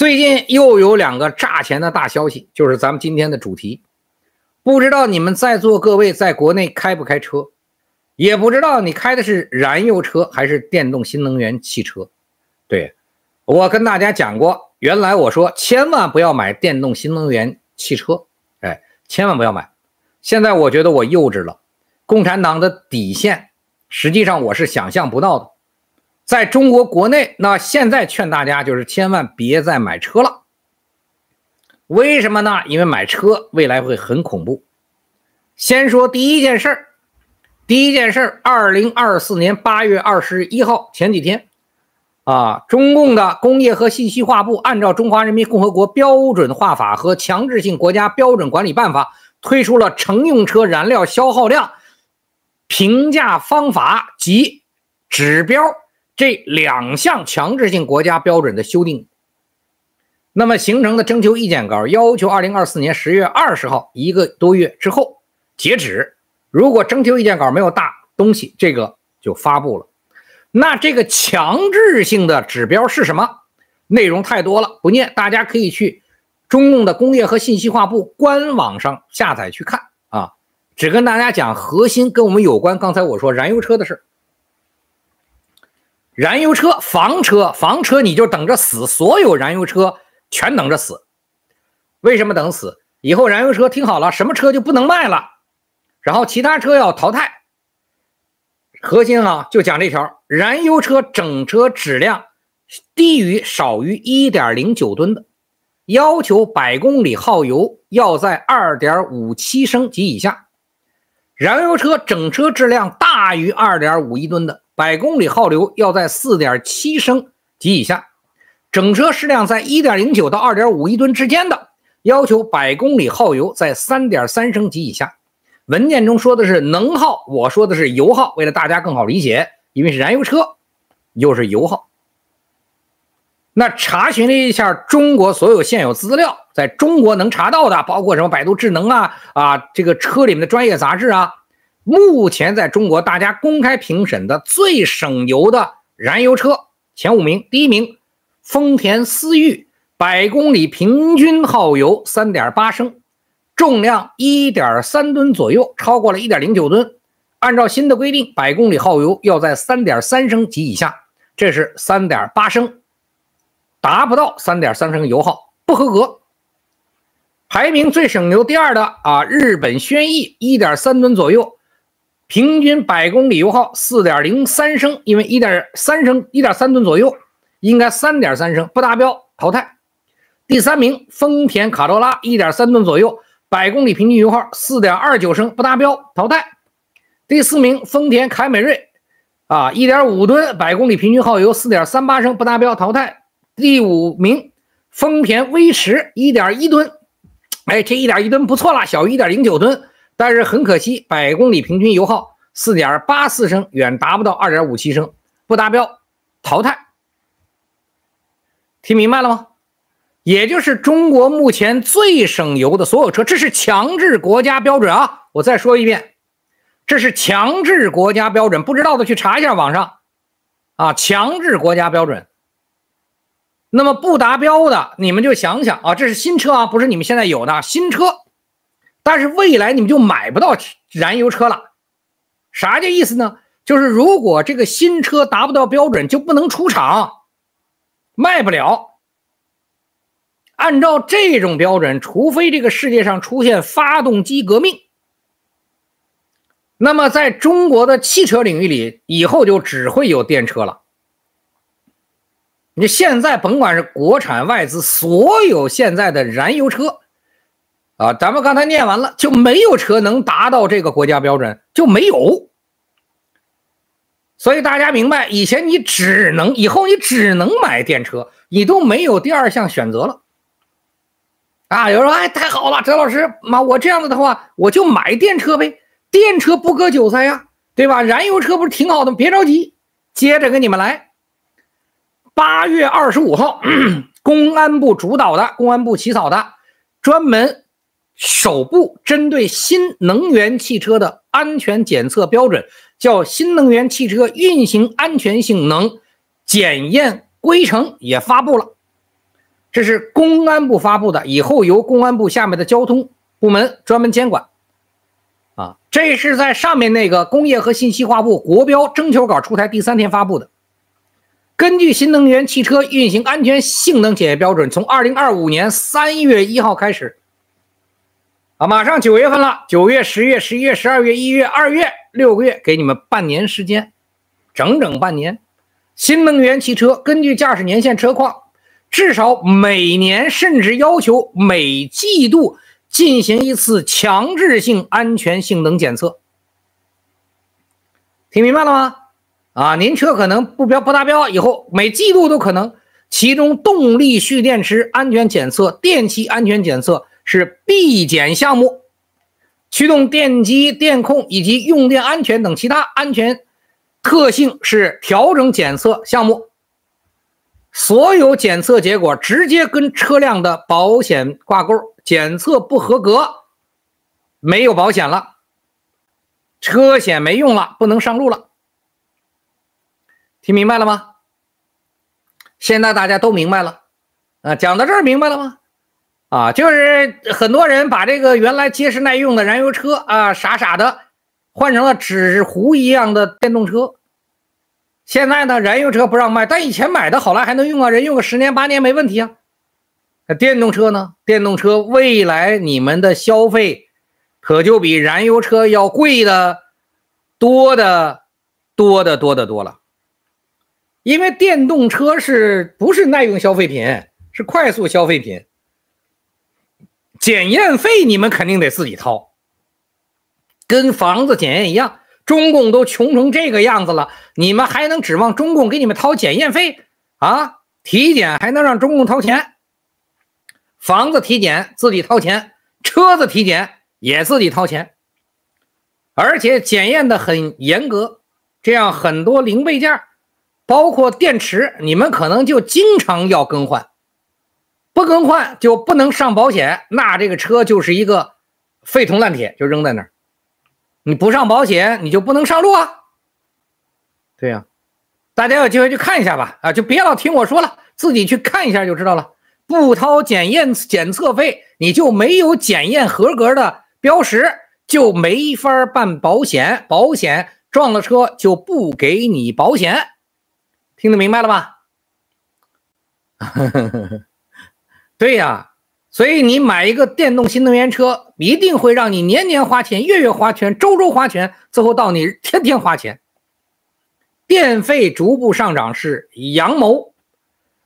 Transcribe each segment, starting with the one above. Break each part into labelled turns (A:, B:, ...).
A: 最近又有两个炸钱的大消息，就是咱们今天的主题。不知道你们在座各位在国内开不开车，也不知道你开的是燃油车还是电动新能源汽车。对，我跟大家讲过，原来我说千万不要买电动新能源汽车，哎，千万不要买。现在我觉得我幼稚了，共产党的底线，实际上我是想象不到的。在中国国内，那现在劝大家就是千万别再买车了。为什么呢？因为买车未来会很恐怖。先说第一件事儿，第一件事儿，二零二四年八月二十一号前几天，啊，中共的工业和信息化部按照《中华人民共和国标准化法》和《强制性国家标准管理办法》，推出了《乘用车燃料消耗量评价方法及指标》。这两项强制性国家标准的修订，那么形成的征求意见稿要求二零二四年十月二十号一个多月之后截止，如果征求意见稿没有大东西，这个就发布了。那这个强制性的指标是什么？内容太多了，不念，大家可以去中共的工业和信息化部官网上下载去看啊。只跟大家讲核心跟我们有关，刚才我说燃油车的事儿。燃油车、房车、房车，你就等着死，所有燃油车全等着死。为什么等死？以后燃油车听好了，什么车就不能卖了，然后其他车要淘汰。核心啊，就讲这条：燃油车整车质量低于少于一点零九吨的，要求百公里耗油要在二点五七升及以下；燃油车整车质量大于二点五一吨的。百公里耗油要在四点七升及以下，整车质量在一点零九到二点五吨之间的，要求百公里耗油在三点三升及以下。文件中说的是能耗，我说的是油耗。为了大家更好理解，因为是燃油车，又是油耗。那查询了一下中国所有现有资料，在中国能查到的，包括什么百度智能啊啊，这个车里面的专业杂志啊。目前在中国，大家公开评审的最省油的燃油车前五名，第一名丰田思域，百公里平均耗油三点八升，重量一点三吨左右，超过了一点零九吨。按照新的规定，百公里耗油要在三点三升及以下，这是三点八升，达不到三点三升油耗不合格。排名最省油第二的啊，日本轩逸，一点三吨左右。平均百公里油耗四点零三升，因为一点三升一点三吨左右，应该三点三升不达标淘汰。第三名丰田卡罗拉一点三吨左右，百公里平均油耗四点二九升不达标淘汰。第四名丰田凯美瑞啊一点五吨百公里平均耗油四点三八升不达标淘汰。第五名丰田威驰一点一吨，哎这一点一吨不错啦，小于一点零九吨。但是很可惜，百公里平均油耗四点八四升，远达不到二点五七升，不达标，淘汰。听明白了吗？也就是中国目前最省油的所有车，这是强制国家标准啊！我再说一遍，这是强制国家标准，不知道的去查一下网上，啊，强制国家标准。那么不达标的，你们就想想啊，这是新车啊，不是你们现在有的新车。但是未来你们就买不到燃油车了，啥叫意思呢？就是如果这个新车达不到标准，就不能出厂，卖不了。按照这种标准，除非这个世界上出现发动机革命，那么在中国的汽车领域里，以后就只会有电车了。你现在甭管是国产外资，所有现在的燃油车。啊，咱们刚才念完了，就没有车能达到这个国家标准，就没有。所以大家明白，以前你只能，以后你只能买电车，你都没有第二项选择了。啊，有人说：“哎，太好了，陈老师，妈，我这样子的话，我就买电车呗，电车不割韭菜呀，对吧？燃油车不是挺好的吗？别着急，接着跟你们来。八月二十五号，公安部主导的，公安部起草的，专门。首部针对新能源汽车的安全检测标准，叫《新能源汽车运行安全性能检验规程》，也发布了。这是公安部发布的，以后由公安部下面的交通部门专门监管。啊，这是在上面那个工业和信息化部国标征求稿出台第三天发布的。根据《新能源汽车运行安全性能检验标准》，从二零二五年三月一号开始。啊，马上九月份了，九月、十月、十一月、十二月、一月、二月，六个月给你们半年时间，整整半年。新能源汽车根据驾驶年限、车况，至少每年，甚至要求每季度进行一次强制性安全性能检测。听明白了吗？啊，您车可能不标不达标，以后每季度都可能，其中动力蓄电池安全检测、电气安全检测。是必检项目，驱动电机、电控以及用电安全等其他安全特性是调整检测项目。所有检测结果直接跟车辆的保险挂钩，检测不合格，没有保险了，车险没用了，不能上路了。听明白了吗？现在大家都明白了，啊，讲到这儿明白了吗？啊，就是很多人把这个原来结实耐用的燃油车啊，傻傻的换成了纸糊一样的电动车。现在呢，燃油车不让卖，但以前买的好了还能用啊，人用个十年八年没问题啊。电动车呢，电动车未来你们的消费可就比燃油车要贵的多的多的多的多了，因为电动车是不是耐用消费品？是快速消费品。检验费你们肯定得自己掏，跟房子检验一样。中共都穷成这个样子了，你们还能指望中共给你们掏检验费啊？体检还能让中共掏钱？房子体检自己掏钱，车子体检也自己掏钱，而且检验的很严格，这样很多零配件，包括电池，你们可能就经常要更换。不更换就不能上保险，那这个车就是一个废铜烂铁，就扔在那儿。你不上保险，你就不能上路啊。对呀，大家有机会去看一下吧。啊，就别老听我说了，自己去看一下就知道了。不掏检验检测费，你就没有检验合格的标识，就没法办保险。保险撞了车就不给你保险，听得明白了吧？对呀，所以你买一个电动新能源车，一定会让你年年花钱，月月花钱，周周花钱，最后到你天天花钱。电费逐步上涨是阳谋，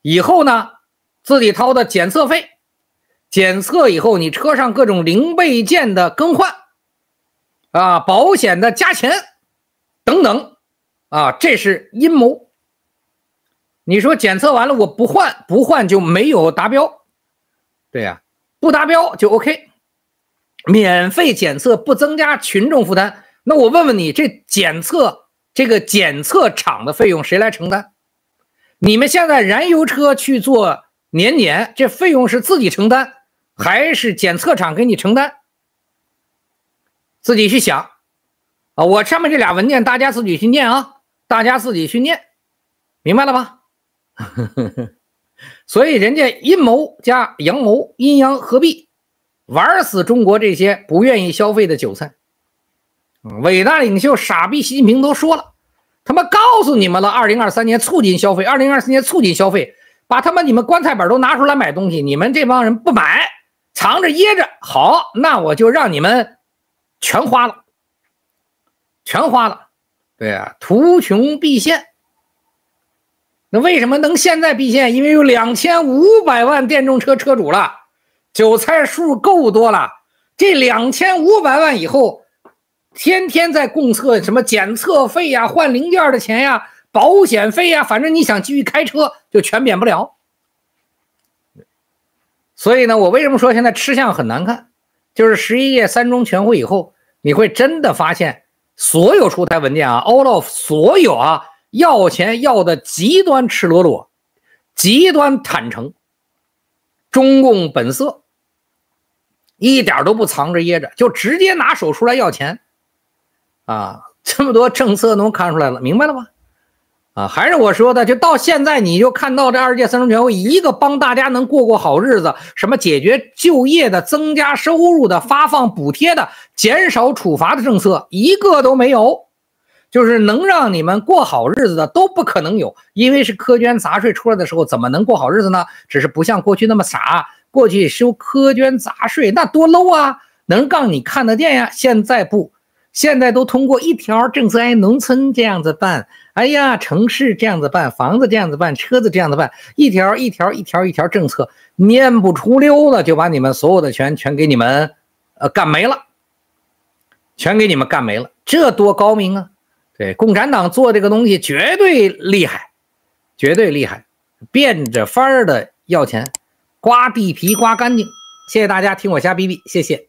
A: 以后呢，自己掏的检测费，检测以后你车上各种零配件的更换，啊，保险的加钱等等，啊，这是阴谋。你说检测完了我不换，不换就没有达标。对呀，不达标就 OK，免费检测不增加群众负担。那我问问你，这检测这个检测厂的费用谁来承担？你们现在燃油车去做年检，这费用是自己承担还是检测厂给你承担？自己去想啊！我上面这俩文件大家自己去念啊，大家自己去念，明白了吗？所以人家阴谋加阳谋，阴阳合璧，玩死中国这些不愿意消费的韭菜。伟大领袖傻逼习近平都说了，他妈告诉你们了，二零二三年促进消费，二零二四年促进消费，把他妈你们棺材本都拿出来买东西，你们这帮人不买，藏着掖着，好，那我就让你们全花了，全花了，对啊，图穷匕现。那为什么能现在避险？因为有两千五百万电动车车主了，韭菜数够多了。这两千五百万以后，天天在供测什么检测费呀、换零件的钱呀、保险费呀，反正你想继续开车就全免不了。所以呢，我为什么说现在吃相很难看？就是十一届三中全会以后，你会真的发现所有出台文件啊，all of 所有啊。要钱要的极端赤裸裸，极端坦诚，中共本色，一点都不藏着掖着，就直接拿手出来要钱，啊，这么多政策能看出来了，明白了吗？啊，还是我说的，就到现在你就看到这二届三中全会，一个帮大家能过过好日子，什么解决就业的、增加收入的、发放补贴的、减少处罚的政策，一个都没有。就是能让你们过好日子的都不可能有，因为是苛捐杂税出来的时候，怎么能过好日子呢？只是不像过去那么傻，过去收苛捐杂税那多 low 啊，能让你看得见呀。现在不，现在都通过一条政策农村这样子办，哎呀，城市这样子办，房子这样子办，车子这样子办，一条一条一条一条政策念不出溜了，就把你们所有的权全给你们，呃，干没了，全给你们干没了，这多高明啊！对共产党做这个东西绝对厉害，绝对厉害，变着法儿的要钱，刮地皮刮干净。谢谢大家听我瞎逼逼，谢谢。